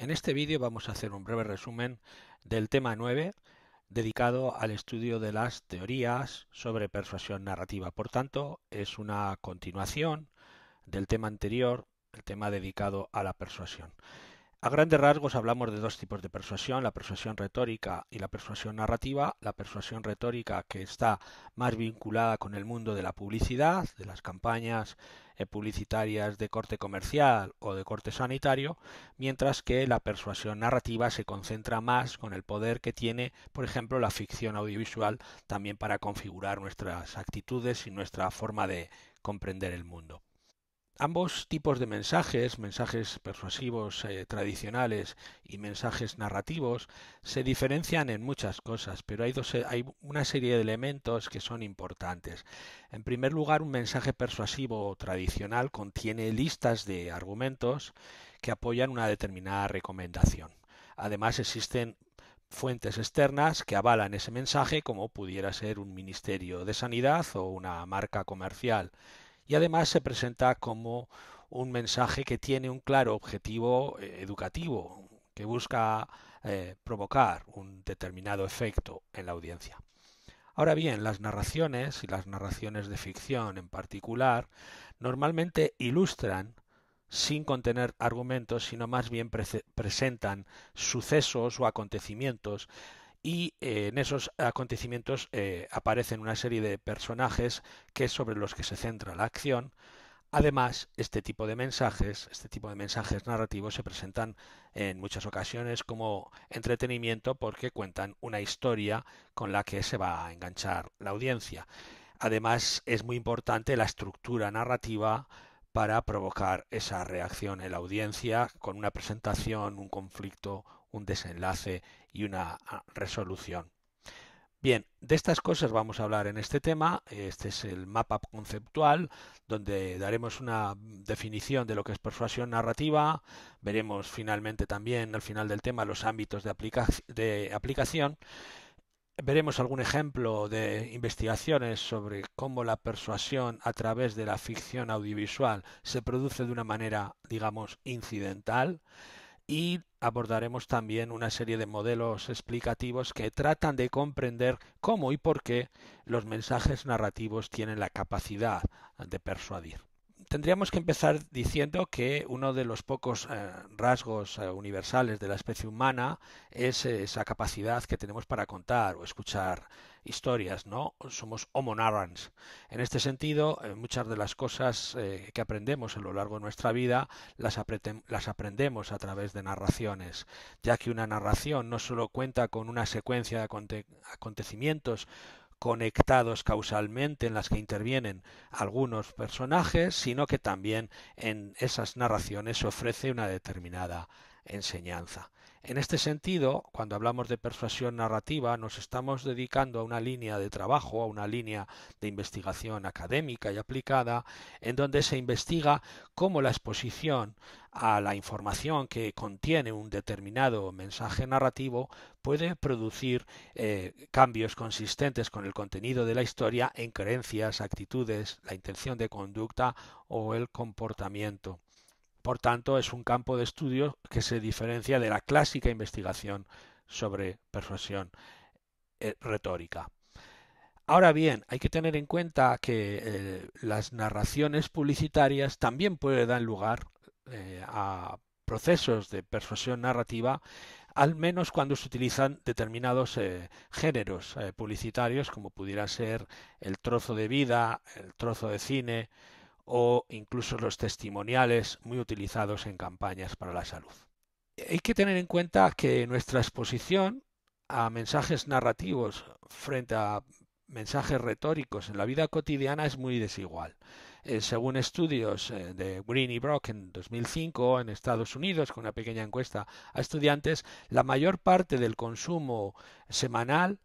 En este vídeo vamos a hacer un breve resumen del tema 9 dedicado al estudio de las teorías sobre persuasión narrativa. Por tanto, es una continuación del tema anterior, el tema dedicado a la persuasión. A grandes rasgos hablamos de dos tipos de persuasión, la persuasión retórica y la persuasión narrativa. La persuasión retórica que está más vinculada con el mundo de la publicidad, de las campañas eh, publicitarias de corte comercial o de corte sanitario, mientras que la persuasión narrativa se concentra más con el poder que tiene, por ejemplo, la ficción audiovisual también para configurar nuestras actitudes y nuestra forma de comprender el mundo. Ambos tipos de mensajes, mensajes persuasivos eh, tradicionales y mensajes narrativos, se diferencian en muchas cosas, pero eh, hay una serie de elementos que son importantes. En primer lugar, un mensaje persuasivo tradicional contiene listas de argumentos que apoyan una determinada recomendación. Además, existen fuentes externas que avalan ese mensaje como pudiera ser un ministerio de sanidad o una marca comercial y además se presenta como un mensaje que tiene un claro objetivo eh, educativo, que busca eh, provocar un determinado efecto en la audiencia. Ahora bien, las narraciones, y las narraciones de ficción en particular, normalmente ilustran sin contener argumentos, sino más bien presentan sucesos o acontecimientos y eh, en esos acontecimientos eh, aparecen una serie de personajes que es sobre los que se centra la acción. Además, este tipo de mensajes, este tipo de mensajes narrativos se presentan en muchas ocasiones como entretenimiento porque cuentan una historia con la que se va a enganchar la audiencia. Además, es muy importante la estructura narrativa para provocar esa reacción en la audiencia con una presentación, un conflicto, un desenlace y una ah, resolución. Bien, de estas cosas vamos a hablar en este tema. Este es el mapa conceptual, donde daremos una definición de lo que es persuasión narrativa. Veremos finalmente también al final del tema los ámbitos de, de aplicación. Veremos algún ejemplo de investigaciones sobre cómo la persuasión a través de la ficción audiovisual se produce de una manera, digamos, incidental y abordaremos también una serie de modelos explicativos que tratan de comprender cómo y por qué los mensajes narrativos tienen la capacidad de persuadir. Tendríamos que empezar diciendo que uno de los pocos eh, rasgos eh, universales de la especie humana es eh, esa capacidad que tenemos para contar o escuchar historias, ¿no? Somos homo narrans. En este sentido, eh, muchas de las cosas eh, que aprendemos a lo largo de nuestra vida las, aprendemos a través de narraciones, ya que una narración no solo cuenta con una secuencia de acontecimientos conectados causalmente en las que intervienen algunos personajes, sino que también en esas narraciones se ofrece una determinada enseñanza. En este sentido, cuando hablamos de persuasión narrativa, nos estamos dedicando a una línea de trabajo, a una línea de investigación académica y aplicada, en donde se investiga cómo la exposición a la información que contiene un determinado mensaje narrativo puede producir eh, cambios consistentes con el contenido de la historia en creencias, actitudes, la intención de conducta o el comportamiento. Por tanto, es un campo de estudio que se diferencia de la clásica investigación sobre persuasión eh, retórica. Ahora bien, hay que tener en cuenta que eh, las narraciones publicitarias también pueden dar lugar eh, a procesos de persuasión narrativa, al menos cuando se utilizan determinados géneros publicitarios, como pudiera ser el trozo de vida, el trozo de cine, o incluso los testimoniales muy utilizados en campañas para la salud. Hay que tener en cuenta que nuestra exposición a mensajes narrativos frente a mensajes retóricos en la vida cotidiana es muy desigual. Eh, según estudios eh, de Green y Brock en 2005 en Estados Unidos, con una pequeña encuesta a estudiantes, la mayor parte del consumo semanal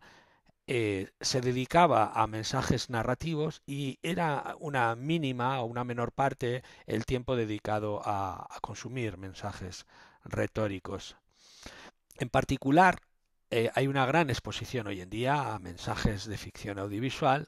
eh, se dedicaba a mensajes narrativos y era una mínima o una menor parte el tiempo dedicado a, consumir mensajes retóricos. En particular, eh, hay una gran exposición hoy en día a mensajes de ficción audiovisual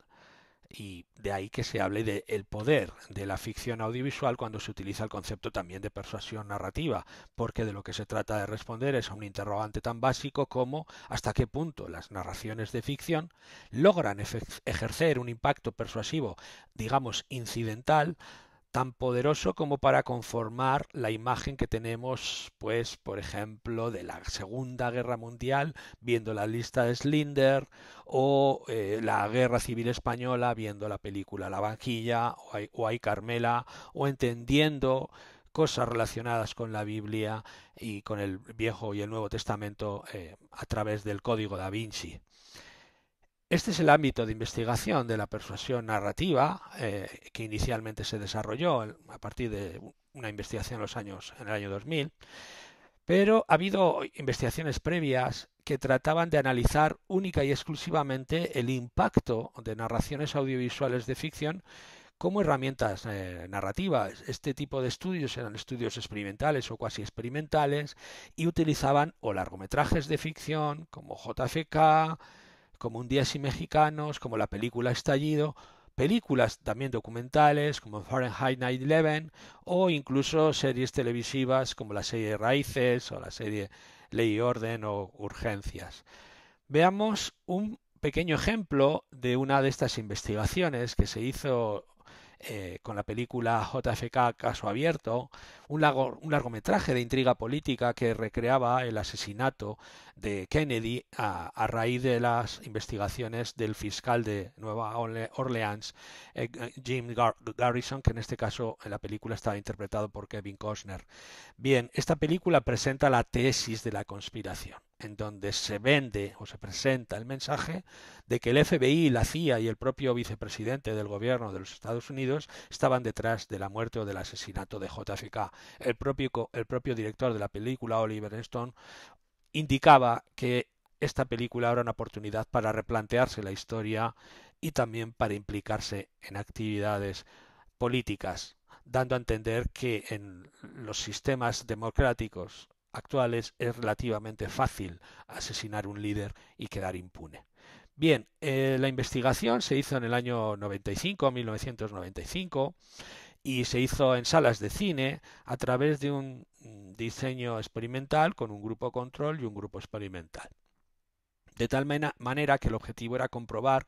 y de ahí que se hable del poder de la ficción audiovisual cuando se utiliza el concepto también de persuasión narrativa, porque de lo que se trata de responder es a un interrogante tan básico como hasta qué punto las narraciones de ficción logran ejercer un impacto persuasivo, digamos, incidental tan poderoso como para conformar la imagen que tenemos, pues, por ejemplo, de la Segunda Guerra Mundial, viendo la lista de Slinder, o eh, la Guerra Civil Española, viendo la película La Banquilla, o hay, Carmela, o entendiendo cosas relacionadas con la Biblia y con el Viejo y el Nuevo Testamento eh, a través del Código da Vinci. Este es el ámbito de investigación de la persuasión narrativa eh, que inicialmente se desarrolló a partir de una investigación en, los años, en el año 2000, pero ha habido investigaciones previas que trataban de analizar única y exclusivamente el impacto de narraciones audiovisuales de ficción como herramientas eh, narrativas. Este tipo de estudios eran estudios experimentales o cuasi experimentales y utilizaban o largometrajes de ficción como JFK, como Un día sin mexicanos, como la película Estallido, películas también documentales como Fahrenheit 911 o incluso series televisivas como la serie Raíces o la serie Ley y Orden o Urgencias. Veamos un pequeño ejemplo de una de estas investigaciones que se hizo eh, con la película JFK Caso Abierto, un, largometraje de intriga política que recreaba el asesinato de Kennedy a, raíz de las investigaciones del fiscal de Nueva Orleans, eh, Jim Garrison, que en este caso en la película estaba interpretado por Kevin Costner. Bien, esta película presenta la tesis de la conspiración en donde se vende o se presenta el mensaje de que el FBI, la CIA y el propio vicepresidente del gobierno de los Estados Unidos estaban detrás de la muerte o del asesinato de JFK. El propio, director de la película, Oliver Stone, indicaba que esta película era una oportunidad para replantearse la historia y también para implicarse en actividades políticas, dando a entender que en los sistemas democráticos actuales es relativamente fácil asesinar un líder y quedar impune. Bien, eh, la investigación se hizo en el año 95, 1995, y se hizo en salas de cine a través de un diseño experimental con un grupo control y un grupo experimental. De tal manera que el objetivo era comprobar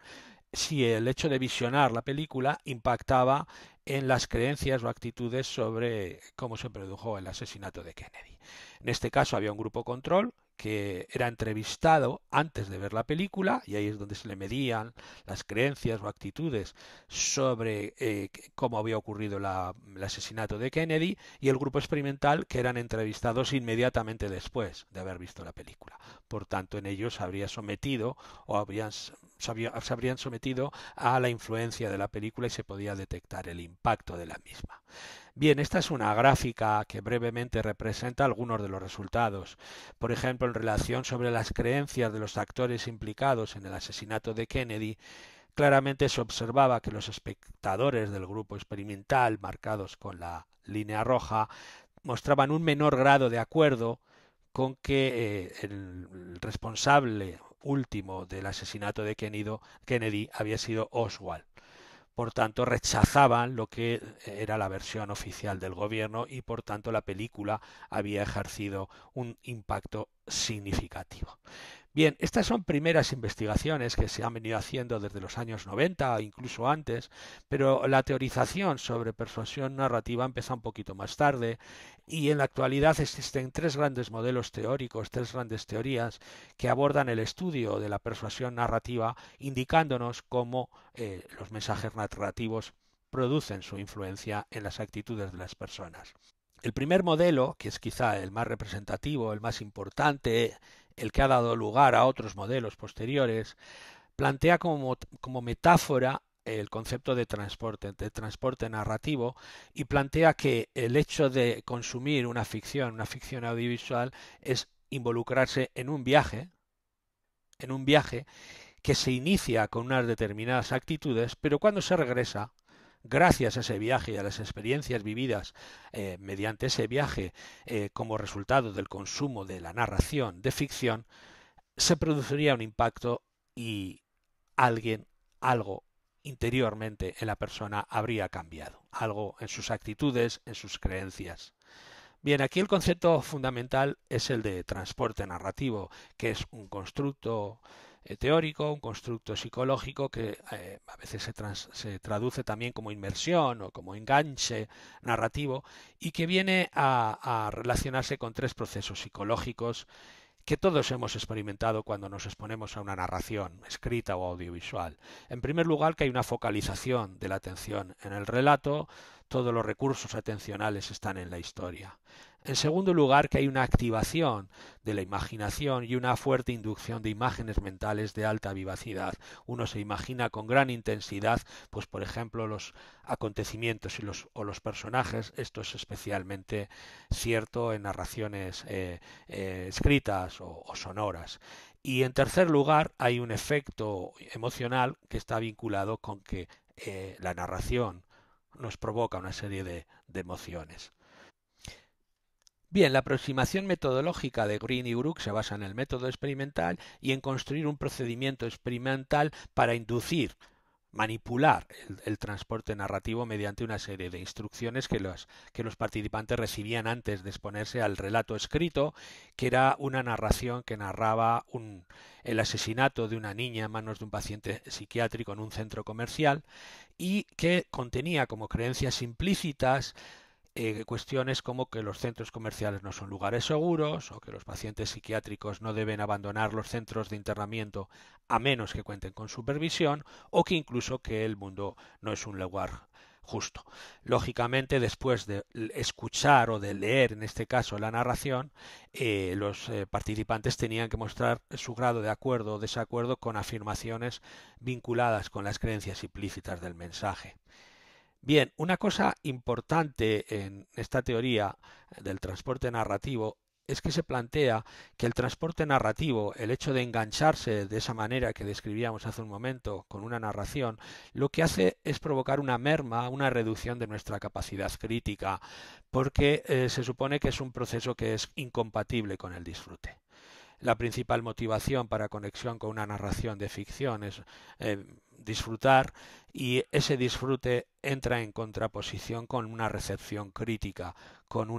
si el hecho de visionar la película impactaba en las creencias o actitudes sobre cómo se produjo el asesinato de Kennedy. En este caso había un grupo control que era entrevistado antes de ver la película y ahí es donde se le medían las creencias o actitudes sobre eh, cómo había ocurrido el asesinato de Kennedy y el grupo experimental que eran entrevistados inmediatamente después de haber visto la película. Por tanto, en ellos habría sometido o habrían se, habrían sometido a la influencia de la película y se podía detectar el impacto de la misma. Bien, esta es una gráfica que brevemente representa algunos de los resultados. Por ejemplo, en relación sobre las creencias de los actores implicados en el asesinato de Kennedy, claramente se observaba que los espectadores del grupo experimental, marcados con la línea roja, mostraban un menor grado de acuerdo con que eh, el responsable último del asesinato de Kennedy había sido Oswald. Por tanto, rechazaban lo que era la versión oficial del gobierno y por tanto la película había ejercido un impacto significativo. Bien, estas son primeras investigaciones que se han venido haciendo desde los años 90, incluso antes, pero la teorización sobre persuasión narrativa empieza un poquito más tarde y en la actualidad existen tres grandes modelos teóricos, tres grandes teorías que abordan el estudio de la persuasión narrativa indicándonos cómo eh, los mensajes narrativos producen su influencia en las actitudes de las personas. El primer modelo, que es quizá el más representativo, el más importante, el que ha dado lugar a otros modelos posteriores, plantea como, como metáfora el concepto de transporte, de transporte narrativo, y plantea que el hecho de consumir una ficción, una ficción audiovisual, es involucrarse en un viaje, en un viaje que se inicia con unas determinadas actitudes, pero cuando se regresa gracias a ese viaje y a las experiencias vividas eh, mediante ese viaje eh, como resultado del consumo de la narración de ficción, se produciría un impacto y alguien, algo interiormente en la persona habría cambiado, algo en sus actitudes, en sus creencias. Bien, aquí el concepto fundamental es el de transporte narrativo, que es un constructo eh, teórico, un constructo psicológico que eh, a veces se, traduce también como inmersión o como enganche narrativo y que viene a relacionarse con tres procesos psicológicos que todos hemos experimentado cuando nos exponemos a una narración escrita o audiovisual. En primer lugar, que hay una focalización de la atención en el relato, todos los recursos atencionales están en la historia. En segundo lugar, que hay una activación de la imaginación y una fuerte inducción de imágenes mentales de alta vivacidad. Uno se imagina con gran intensidad, pues por ejemplo, los acontecimientos o los personajes. Esto es especialmente cierto en narraciones eh, eh, escritas o, sonoras. Y en tercer lugar, hay un efecto emocional que está vinculado con que eh, la narración nos provoca una serie de emociones. Bien, la aproximación metodológica de Green y Brook se basa en el método experimental y en construir un procedimiento experimental para inducir manipular el, transporte narrativo mediante una serie de instrucciones que los, participantes recibían antes de exponerse al relato escrito, que era una narración que narraba el asesinato de una niña en manos de un paciente psiquiátrico en un centro comercial y que contenía como creencias implícitas eh, cuestiones como que los centros comerciales no son lugares seguros o que los pacientes psiquiátricos no deben abandonar los centros de internamiento a menos que cuenten con supervisión o que incluso que el mundo no es un lugar justo. Lógicamente, después de escuchar o de leer, en este caso, la narración, eh, los eh, participantes tenían que mostrar su grado de acuerdo o desacuerdo con afirmaciones vinculadas con las creencias implícitas del mensaje. Bien, una cosa importante en esta teoría eh, del transporte narrativo es que se plantea que el transporte narrativo, el hecho de engancharse de esa manera que describíamos hace un momento con una narración, lo que hace es provocar una merma, una reducción de nuestra capacidad crítica, porque eh, se supone que es un proceso que es incompatible con el disfrute la principal motivación para conexión con una narración de ficción es eh, disfrutar y ese disfrute entra en contraposición con una recepción crítica, con,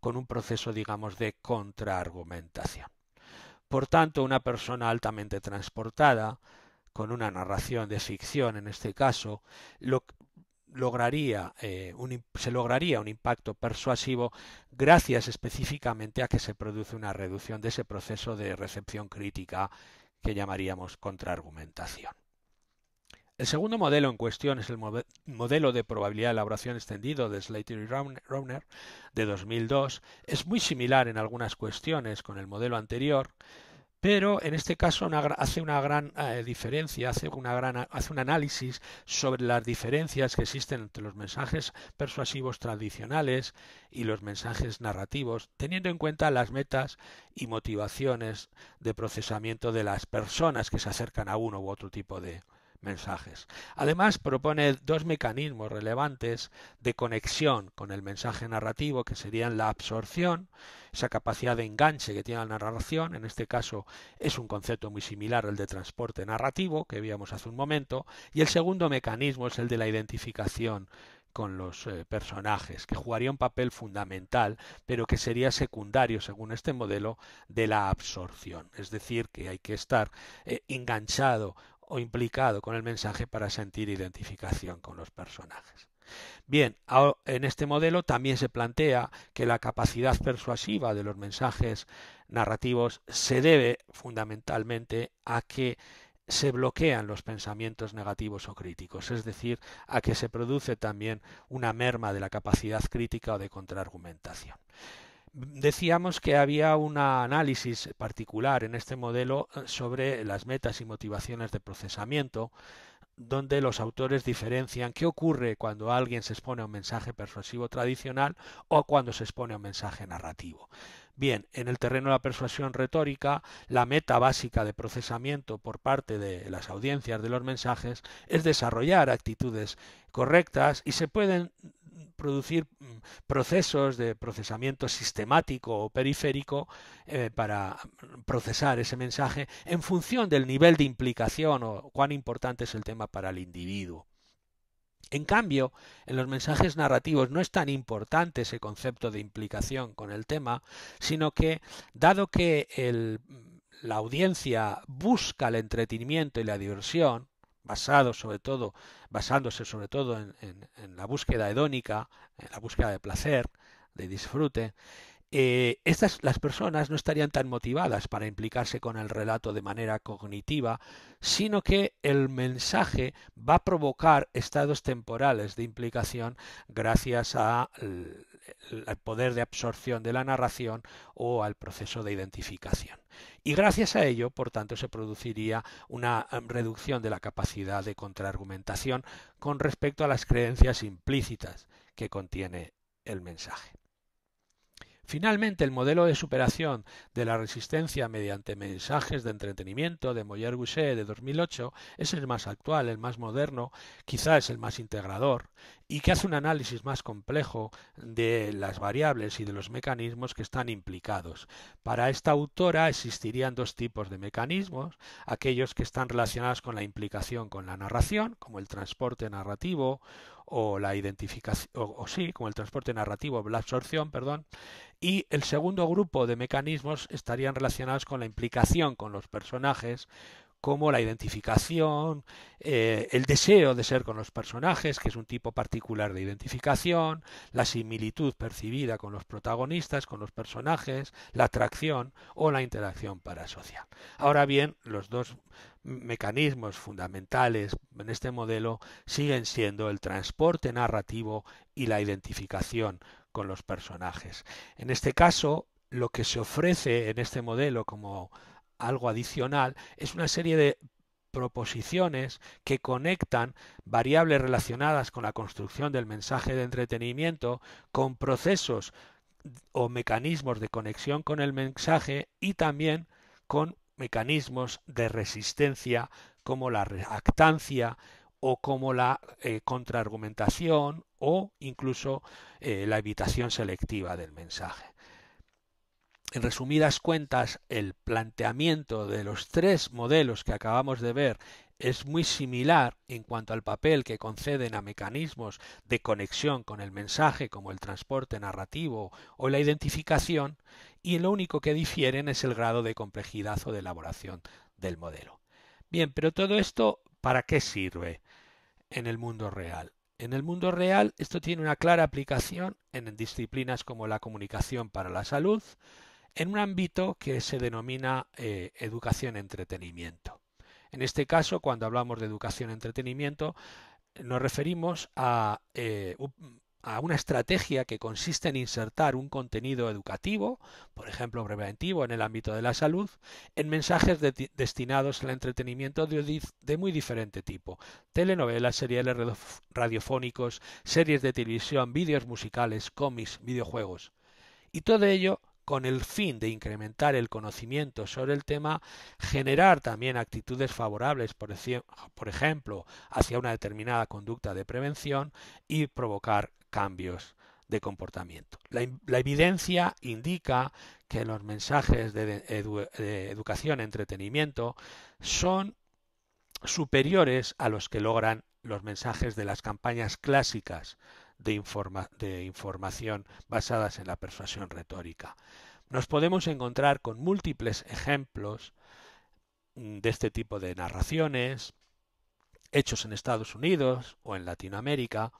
con un proceso, digamos, de contraargumentación. Por tanto, una persona altamente transportada, con una narración de ficción en este caso, eh, se lograría un impacto persuasivo gracias específicamente a que se produce una reducción de ese proceso de recepción crítica que llamaríamos contraargumentación. El segundo modelo en cuestión es el modelo de probabilidad de elaboración extendido de Slater y Rauner de 2002. Es muy similar en algunas cuestiones con el modelo anterior, pero en este caso hace una gran eh, diferencia, hace, hace un análisis sobre las diferencias que existen entre los mensajes persuasivos tradicionales y los mensajes narrativos, teniendo en cuenta las metas y motivaciones de procesamiento de las personas que se acercan a uno u otro tipo de, mensajes. Además, propone dos mecanismos relevantes de conexión con el mensaje narrativo, que serían la absorción, esa capacidad de enganche que tiene la narración, en este caso es un concepto muy similar al de transporte narrativo que veíamos hace un momento, y el segundo mecanismo es el de la identificación con los eh, personajes, que jugaría un papel fundamental, pero que sería secundario, según este modelo, de la absorción. Es decir, que hay que estar eh, enganchado o implicado con el mensaje para sentir identificación con los personajes. Bien, en este modelo también se plantea que la capacidad persuasiva de los mensajes narrativos se debe fundamentalmente a que se bloquean los pensamientos negativos o críticos, es decir, a que se produce también una merma de la capacidad crítica o de contraargumentación decíamos que había un análisis particular en este modelo eh, sobre las metas y motivaciones de procesamiento, donde los autores diferencian qué ocurre cuando alguien se expone a un mensaje persuasivo tradicional o cuando se expone a un mensaje narrativo. Bien, en el terreno de la persuasión retórica, la meta básica de procesamiento por parte de las audiencias de los mensajes es desarrollar actitudes correctas y se pueden producir mm, procesos de procesamiento sistemático o periférico eh, para procesar ese mensaje en función del nivel de implicación o cuán importante es el tema para el individuo. En cambio, en los mensajes narrativos no es tan importante ese concepto de implicación con el tema, sino que, dado que la audiencia busca el entretenimiento y la diversión, sobre todo, basándose sobre todo en, la búsqueda hedónica, en la búsqueda de placer, de disfrute, eh, estas las personas no estarían tan motivadas para implicarse con el relato de manera cognitiva, sino que el mensaje va a provocar estados temporales de implicación gracias al poder de absorción de la narración o al proceso de identificación. Y gracias a ello, por tanto, se produciría una em, reducción de la capacidad de contraargumentación con respecto a las creencias implícitas que contiene el mensaje. Finalmente, el modelo de superación de la resistencia mediante mensajes de entretenimiento de Moyer-Goucher de 2008 es el más actual, el más moderno, quizá es el más integrador y que hace un análisis más complejo de las variables y de los mecanismos que están implicados. Para esta autora existirían dos tipos de mecanismos, aquellos que están relacionados con la implicación con la narración, como el transporte narrativo, o la identificación, o, sí, como el transporte narrativo, la absorción, perdón, y el segundo grupo de mecanismos estarían relacionados con la implicación con los personajes, como la identificación, eh, el deseo de ser con los personajes, que es un tipo particular de identificación, la similitud percibida con los protagonistas, con los personajes, la atracción o la interacción parasocial. Ahora bien, los dos mecanismos fundamentales en este modelo siguen siendo el transporte narrativo y la identificación con los personajes. En este caso, lo que se ofrece en este modelo como algo adicional es una serie de proposiciones que conectan variables relacionadas con la construcción del mensaje de entretenimiento con procesos o mecanismos de conexión con el mensaje y también con mecanismos de resistencia como la reactancia o como la eh, contraargumentación o incluso eh, la evitación selectiva del mensaje. En resumidas cuentas, el planteamiento de los tres modelos que acabamos de ver es muy similar en cuanto al papel que conceden a mecanismos de conexión con el mensaje como el transporte narrativo o la identificación y lo único que difieren es el grado de complejidad o de elaboración del modelo. Bien, pero todo esto, ¿para qué sirve en el mundo real? En el mundo real esto tiene una clara aplicación en disciplinas como la comunicación para la salud, en un ámbito que se denomina eh, educación-entretenimiento. En este caso, cuando hablamos de educación entretenimiento, nos referimos eh, a, una estrategia que consiste en insertar un contenido educativo, por ejemplo preventivo en el ámbito de la salud, en mensajes destinados al entretenimiento de, muy diferente tipo. Telenovelas, seriales radiofónicos, series de televisión, vídeos musicales, cómics, videojuegos. Y todo ello con el fin de incrementar el conocimiento sobre el tema, generar también actitudes favorables, por, ejemplo, hacia una determinada conducta de prevención y provocar cambios de comportamiento. La, evidencia indica que los mensajes de, de educación entretenimiento son superiores a los que logran los mensajes de las campañas clásicas de, informa de información basadas en la persuasión retórica. Nos podemos encontrar con múltiples ejemplos mm, de este tipo de narraciones, hechos en Estados Unidos o en Latinoamérica,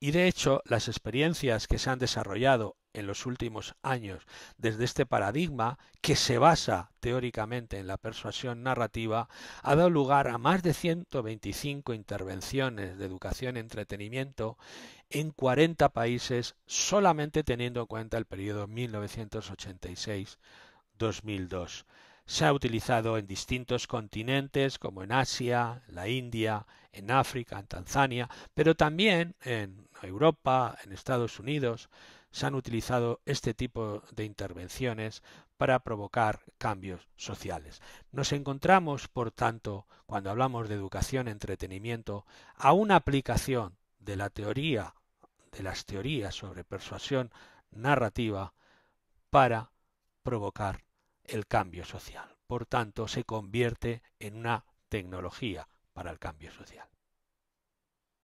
y de hecho las experiencias que se han desarrollado en los últimos años desde este paradigma que se basa teóricamente en la persuasión narrativa ha dado lugar a más de 125 intervenciones de educación y entretenimiento en 40 países solamente teniendo en cuenta el periodo 1986-2002. Se ha utilizado en distintos continentes como en Asia, la India, en África, en Tanzania, pero también en Europa, en Estados Unidos, se han utilizado este tipo de intervenciones para provocar cambios sociales. Nos encontramos, por tanto, cuando hablamos de educación, entretenimiento, a una aplicación de la teoría, de las teorías sobre persuasión narrativa para provocar el cambio social. Por tanto, se convierte en una tecnología para el cambio social.